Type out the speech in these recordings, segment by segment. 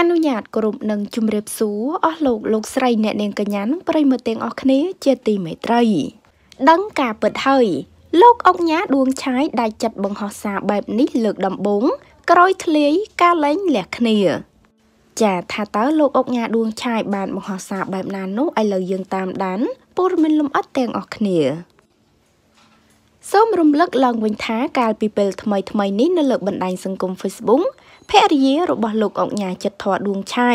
អនុញ្ញាតគ្រប់នឹងជំរាបសួរអស់លោកលោកស្រីអ្នកនាងកញ្ញានិងប្រិយមិត្តទាំងអស់គ្នា ជាទីមេត្រី ដឹងការពិតហើយលោកអុកញ៉ាដួងឆាយដាច់ចិត្តបង្ហោះសារបែបនេះលើកដំបូង ក្រោយធ្លាយការលែងលះគ្នា ចាថាតើលោកអុកញ៉ាដួងឆាយបានបង្ហោះសារបែបណានោះឥឡូវយើងតាមដានព័ត៌មានលម្អិតទាំងអស់គ្នាសូមរំលឹកឡើងវិញថា កាលពីពេលថ្មីៗនេះនៅលើបណ្ដាញសង្គម Facebook ភរិយារបស់លោកអង្គញាចិត្តធរដួងឆៃ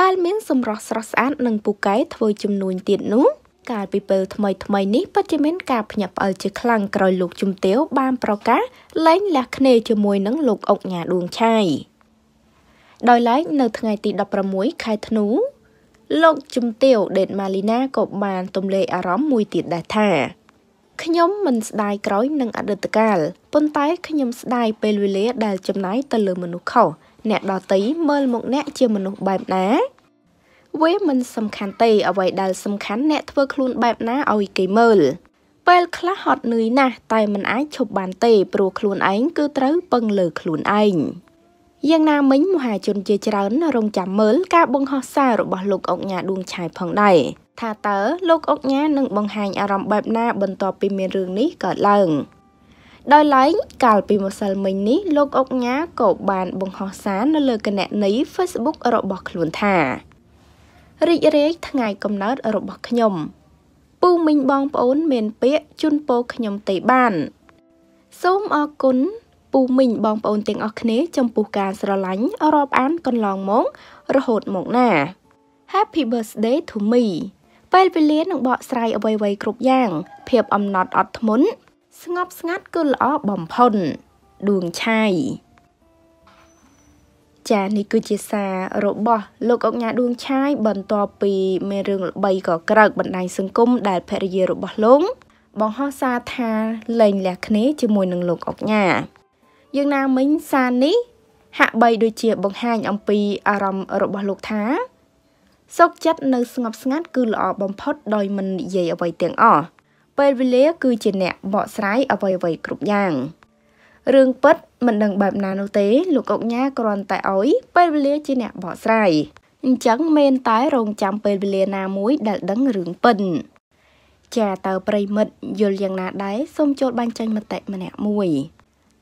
ដែលមានសម្រស់ស្រស់ស្អាតនិងពូកែធ្វើជំនួញទៀតនោះកាលពីពេលថ្មីថ្មីនេះពិតជាមានការភ្ញាក់ផ្អើលជាខ្លាំងក្រោយលោកជំទាវបានប្រកាសលែងលះគ្នាជាមួយនឹងលោកអុកញ៉ាដួងឆៃដោយឡែកនៅថ្ងៃទី16ខែធ្នូលោកជំទាវដេតម៉ាលីណាក៏បានទម្លាយអារម្មណ៍មួយទៀតដែរថាខ្ញុំមិនស្ដាយក្រោយនឹងអតីតកាលប៉ុន្តែខ្ញុំស្ដាយពេលវេលាដែល ចំណាយទៅលើមនុស្សខុសអ្នកដតីមើលមកអ្នកជាមនុស្សបែបណាវា មិនសំខាន់ទេអ្វីដែល សំខាន់អ្នកធ្វើខ្លួនបែបណាឲ្យគេមើលពេលខ្លះហត់នឿយណាស់តែមិនអាចឈប់បានទេ ព្រោះខ្លួនឯងគឺត្រូវពឹងលើខ្លួនឯងយ៉ាងណាមិញមហាជនជាច្រើន រងចាំមើលការបង្ហោះសាររបស់លោកអុកញ៉ាឌួងឆាយផងដែរថាតើលោកអុកញ៉ានឹងបង្ហាញអារម្មណ៍បែបណាបន្ទាប់ពីមានរឿងនេះកើតឡើងដោយឡែកកាលពីម្សិលមិញនេះលោកអុកញ៉ាក៏បាន បង្ហោះសារនៅលើគណនី Facebook របស់ខ្លួនថា រីករាយថ្ងៃកំណើតរបស់ខ្ញុំពូមីងបងប្អូនមាន ពាក្យជូនពរខ្ញុំទេបាន សូមអរគុណពូមីងបងប្អូនទាំងអស់គ្នាចំពោះការស្រឡាញ់រាប់អានកន្លងមករហូតមកណា Happy birthday to me ពេលវេលានឹងបកស្រាយអ្វីៗគ្រប់យ៉ាង ភាពអំណត់អត់ធ្មត់ស្ងប់ស្ងាត់គឺល្អបំផុតដួងឆាយចានេះគឺជាសាររបស់លោកអុកញ៉ាដួងឆាយបន្ទាប់ពីមានរឿងល្បីក៏ក្រើកបណ្ដាញសង្គមដែលភរិយារបស់លោកបង្ហោះសារថាលែងលះគ្នាជាមួយនឹងលោកអុកញ៉ាយ៉ាងណាមិញសារនេះ ហាក់បីដូចជាបង្ហាញអំពីអារម្មណ៍របស់លោកថាសុខចិត្តនៅស្ងប់ស្ងាត់គឺល្អបំផុតដោយមិននិយាយអ្វីទាំងអស់ពេលវេលាគឺជាអ្នកបកស្រាយអ្វីអ្វីគ្រប់យ៉ាងរឿងពិតមិនដឹងបែបណានោះទេលោកអុកញ៉ាគ្រាន់តែអុយពេលវេលាជាអ្នកបកស្រាយអញ្ចឹងមែនតែរងចាំពេលវេលាណាមួយដែលដឹងរឿងពិនចាតើប្រិមិត្តយល់យ៉ាងណាដែរសូមចូលបញ្ចេញមតិម្នាក់មួយ